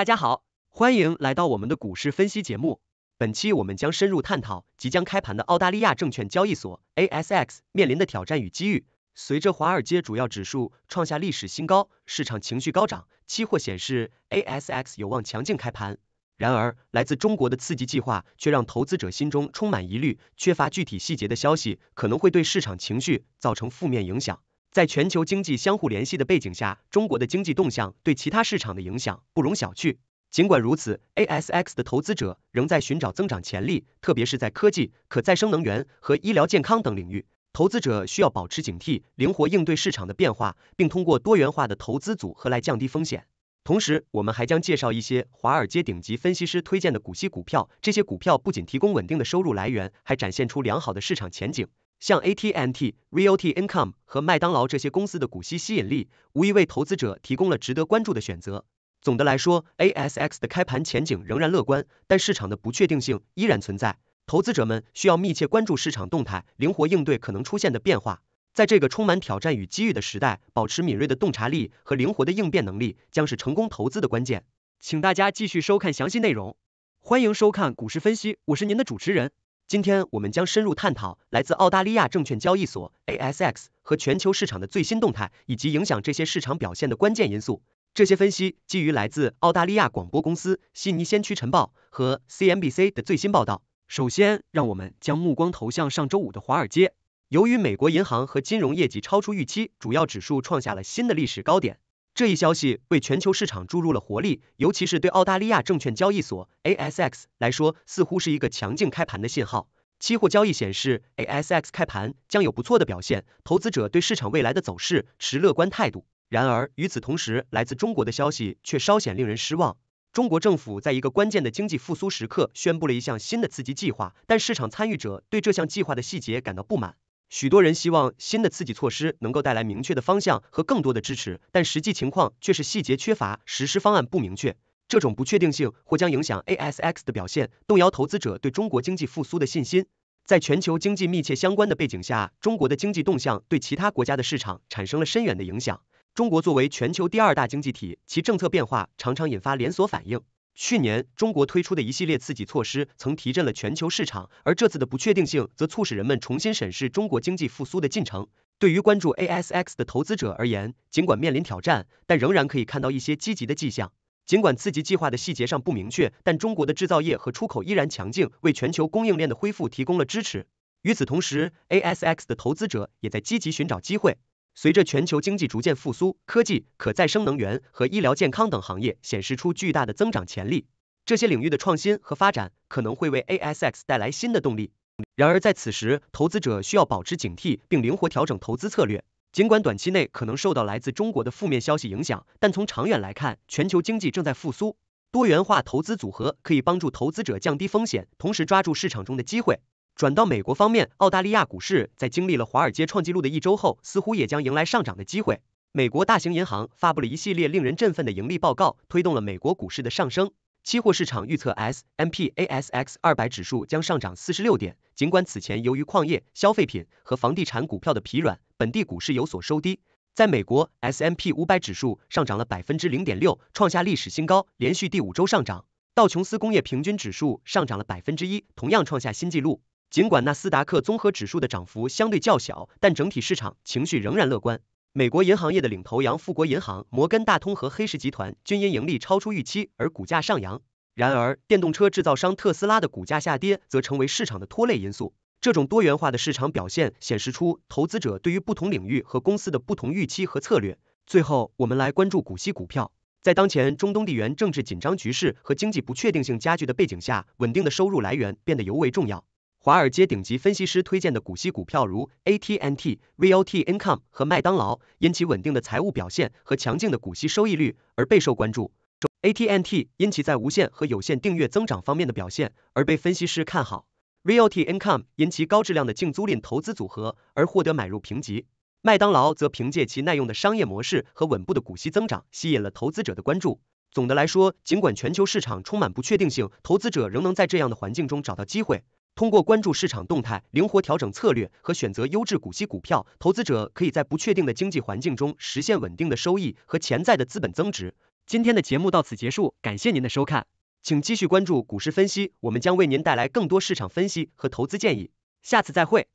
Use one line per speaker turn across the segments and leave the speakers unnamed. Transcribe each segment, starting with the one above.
大家好，欢迎来到我们的股市分析节目。本期我们将深入探讨即将开盘的澳大利亚证券交易所 ASX 面临的挑战与机遇。随着华尔街主要指数创下历史新高，市场情绪高涨，期货显示 ASX 有望强劲开盘。然而，来自中国的刺激计划却让投资者心中充满疑虑，缺乏具体细节的消息可能会对市场情绪造成负面影响。在全球经济相互联系的背景下，中国的经济动向对其他市场的影响不容小觑。尽管如此，ASX 的投资者仍在寻找增长潜力，特别是在科技、可再生能源和医疗健康等领域。投资者需要保持警惕，灵活应对市场的变化，并通过多元化的投资组合来降低风险。同时，我们还将介绍一些华尔街顶级分析师推荐的股息股票，这些股票不仅提供稳定的收入来源，还展现出良好的市场前景。像 AT&T、r e a l t Income 和麦当劳这些公司的股息吸引力，无疑为投资者提供了值得关注的选择。总的来说，ASX 的开盘前景仍然乐观，但市场的不确定性依然存在。投资者们需要密切关注市场动态，灵活应对可能出现的变化。在这个充满挑战与机遇的时代，保持敏锐的洞察力和灵活的应变能力，将是成功投资的关键。请大家继续收看详细内容，欢迎收看股市分析，我是您的主持人。今天，我们将深入探讨来自澳大利亚证券交易所 ASX 和全球市场的最新动态，以及影响这些市场表现的关键因素。这些分析基于来自澳大利亚广播公司、悉尼先驱晨报和 CNBC 的最新报道。首先，让我们将目光投向上周五的华尔街。由于美国银行和金融业绩超出预期，主要指数创下了新的历史高点。这一消息为全球市场注入了活力，尤其是对澳大利亚证券交易所 ASX 来说，似乎是一个强劲开盘的信号。期货交易显示，ASX 开盘将有不错的表现，投资者对市场未来的走势持乐观态度。然而，与此同时，来自中国的消息却稍显令人失望。中国政府在一个关键的经济复苏时刻宣布了一项新的刺激计划，但市场参与者对这项计划的细节感到不满。许多人希望新的刺激措施能够带来明确的方向和更多的支持，但实际情况却是细节缺乏，实施方案不明确。这种不确定性或将影响 ASX 的表现，动摇投资者对中国经济复苏的信心。在全球经济密切相关的背景下，中国的经济动向对其他国家的市场产生了深远的影响。中国作为全球第二大经济体，其政策变化常常引发连锁反应。去年，中国推出的一系列刺激措施曾提振了全球市场，而这次的不确定性则促使人们重新审视中国经济复苏的进程。对于关注 ASX 的投资者而言，尽管面临挑战，但仍然可以看到一些积极的迹象。尽管刺激计划的细节上不明确，但中国的制造业和出口依然强劲，为全球供应链的恢复提供了支持。与此同时，ASX 的投资者也在积极寻找机会。随着全球经济逐渐复苏，科技、可再生能源和医疗健康等行业显示出巨大的增长潜力。这些领域的创新和发展可能会为 ASX 带来新的动力。然而，在此时，投资者需要保持警惕并灵活调整投资策略。尽管短期内可能受到来自中国的负面消息影响，但从长远来看，全球经济正在复苏。多元化投资组合可以帮助投资者降低风险，同时抓住市场中的机会。转到美国方面，澳大利亚股市在经历了华尔街创纪录的一周后，似乎也将迎来上涨的机会。美国大型银行发布了一系列令人振奋的盈利报告，推动了美国股市的上升。期货市场预测 S M P A S X 二百指数将上涨四十六点。尽管此前由于矿业、消费品和房地产股票的疲软，本地股市有所收低。在美国，S M P 五百指数上涨了百分之零点六，创下历史新高，连续第五周上涨。道琼斯工业平均指数上涨了百分之一，同样创下新纪录。尽管纳斯达克综合指数的涨幅相对较小，但整体市场情绪仍然乐观。美国银行业的领头羊富国银行、摩根大通和黑石集团均因盈利超出预期而股价上扬。然而，电动车制造商特斯拉的股价下跌则成为市场的拖累因素。这种多元化的市场表现显示出投资者对于不同领域和公司的不同预期和策略。最后，我们来关注股息股票。在当前中东地缘政治紧张局势和经济不确定性加剧的背景下，稳定的收入来源变得尤为重要。华尔街顶级分析师推荐的股息股票，如 AT&T、VLT Income 和麦当劳，因其稳定的财务表现和强劲的股息收益率而备受关注。AT&T 因其在无线和有线订阅增长方面的表现而被分析师看好。VLT Income 因其高质量的净租赁投资组合而获得买入评级。麦当劳则凭借其耐用的商业模式和稳步的股息增长，吸引了投资者的关注。总的来说，尽管全球市场充满不确定性，投资者仍能在这样的环境中找到机会。通过关注市场动态，灵活调整策略和选择优质股息股票，投资者可以在不确定的经济环境中实现稳定的收益和潜在的资本增值。今天的节目到此结束，感谢您的收看，请继续关注股市分析，我们将为您带来更多市场分析和投资建议。下次再会。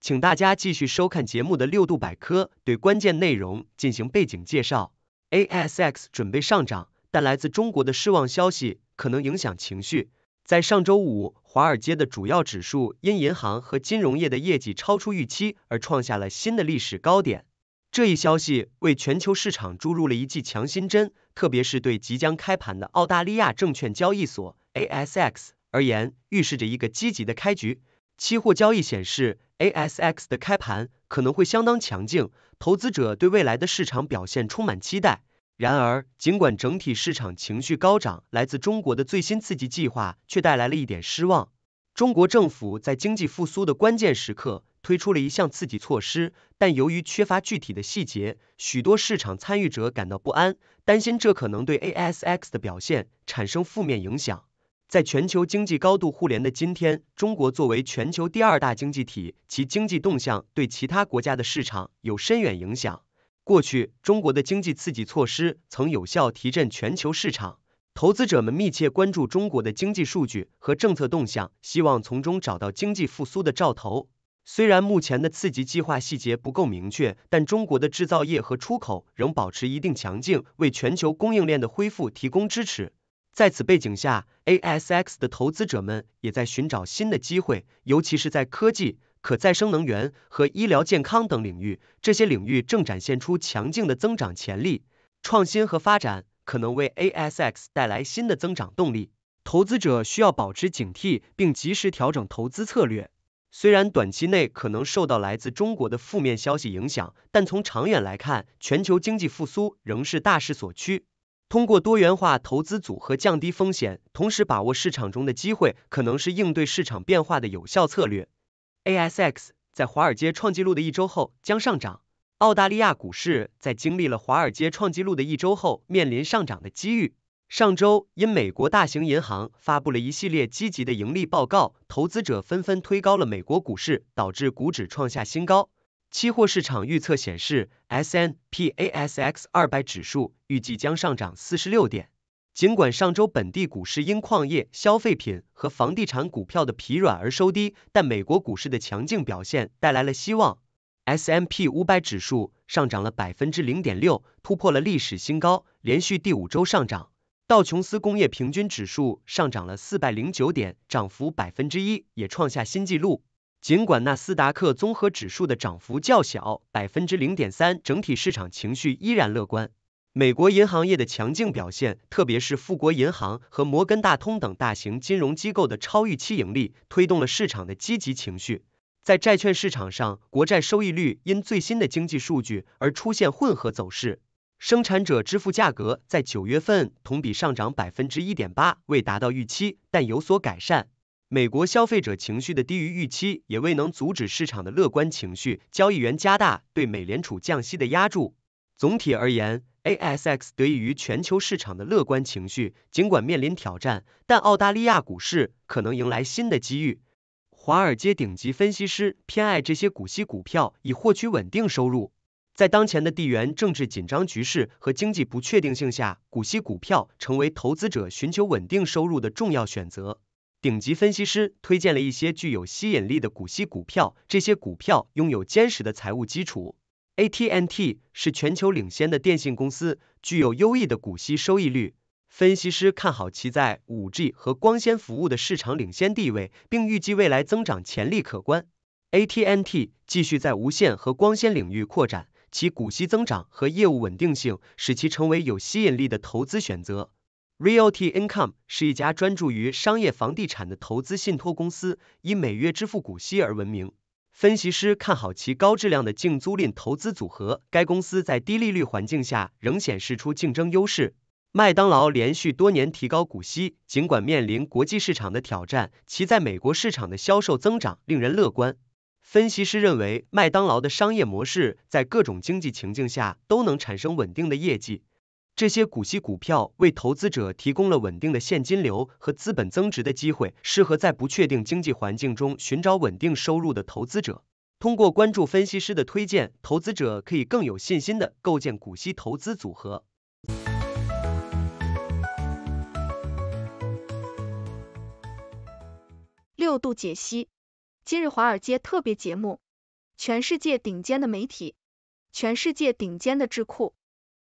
请大家继续收看节目的六度百科，对关键内容进行背景介绍。ASX 准备上涨，但来自中国的失望消息可能影响情绪。在上周五，华尔街的主要指数因银行和金融业的业绩超出预期而创下了新的历史高点。这一消息为全球市场注入了一剂强心针，特别是对即将开盘的澳大利亚证券交易所 ASX 而言，预示着一个积极的开局。期货交易显示。ASX 的开盘可能会相当强劲，投资者对未来的市场表现充满期待。然而，尽管整体市场情绪高涨，来自中国的最新刺激计划却带来了一点失望。中国政府在经济复苏的关键时刻推出了一项刺激措施，但由于缺乏具体的细节，许多市场参与者感到不安，担心这可能对 ASX 的表现产生负面影响。在全球经济高度互联的今天，中国作为全球第二大经济体，其经济动向对其他国家的市场有深远影响。过去，中国的经济刺激措施曾有效提振全球市场，投资者们密切关注中国的经济数据和政策动向，希望从中找到经济复苏的兆头。虽然目前的刺激计划细节不够明确，但中国的制造业和出口仍保持一定强劲，为全球供应链的恢复提供支持。在此背景下，ASX 的投资者们也在寻找新的机会，尤其是在科技、可再生能源和医疗健康等领域，这些领域正展现出强劲的增长潜力。创新和发展可能为 ASX 带来新的增长动力。投资者需要保持警惕，并及时调整投资策略。虽然短期内可能受到来自中国的负面消息影响，但从长远来看，全球经济复苏仍是大势所趋。通过多元化投资组合降低风险，同时把握市场中的机会，可能是应对市场变化的有效策略。A S X 在华尔街创纪录的一周后将上涨。澳大利亚股市在经历了华尔街创纪录的一周后面临上涨的机遇。上周，因美国大型银行发布了一系列积极的盈利报告，投资者纷纷推高了美国股市，导致股指创下新高。期货市场预测显示，S N P A S X 二百指数预计将上涨四十六点。尽管上周本地股市因矿业、消费品和房地产股票的疲软而收低，但美国股市的强劲表现带来了希望。S M P 五百指数上涨了百分之零点六，突破了历史新高，连续第五周上涨。道琼斯工业平均指数上涨了四百零九点，涨幅百分之一，也创下新纪录。尽管纳斯达克综合指数的涨幅较小，百分之零点三，整体市场情绪依然乐观。美国银行业的强劲表现，特别是富国银行和摩根大通等大型金融机构的超预期盈利，推动了市场的积极情绪。在债券市场上，国债收益率因最新的经济数据而出现混合走势。生产者支付价格在九月份同比上涨百分之一点八，未达到预期，但有所改善。美国消费者情绪的低于预期也未能阻止市场的乐观情绪，交易员加大对美联储降息的压注。总体而言，A S X 得益于全球市场的乐观情绪，尽管面临挑战，但澳大利亚股市可能迎来新的机遇。华尔街顶级分析师偏爱这些股息股票以获取稳定收入。在当前的地缘政治紧张局势和经济不确定性下，股息股票成为投资者寻求稳定收入的重要选择。顶级分析师推荐了一些具有吸引力的股息股票，这些股票拥有坚实的财务基础。AT&T 是全球领先的电信公司，具有优异的股息收益率。分析师看好其在 5G 和光纤服务的市场领先地位，并预计未来增长潜力可观。AT&T 继续在无线和光纤领域扩展，其股息增长和业务稳定性使其成为有吸引力的投资选择。Realty Income 是一家专注于商业房地产的投资信托公司，以每月支付股息而闻名。分析师看好其高质量的净租赁投资组合，该公司在低利率环境下仍显示出竞争优势。麦当劳连续多年提高股息，尽管面临国际市场的挑战，其在美国市场的销售增长令人乐观。分析师认为，麦当劳的商业模式在各种经济情境下都能产生稳定的业绩。这些股息股票为投资者提供了稳定的现金流和资本增值的机会，适合在不确定经济环境中寻找稳定收入的投资者。通过关注分析师的推荐，投资者可以更有信心的构建股息投资组合。六度解析，今日华尔街特别节目，全世界顶尖的媒体，全世界顶尖的智库。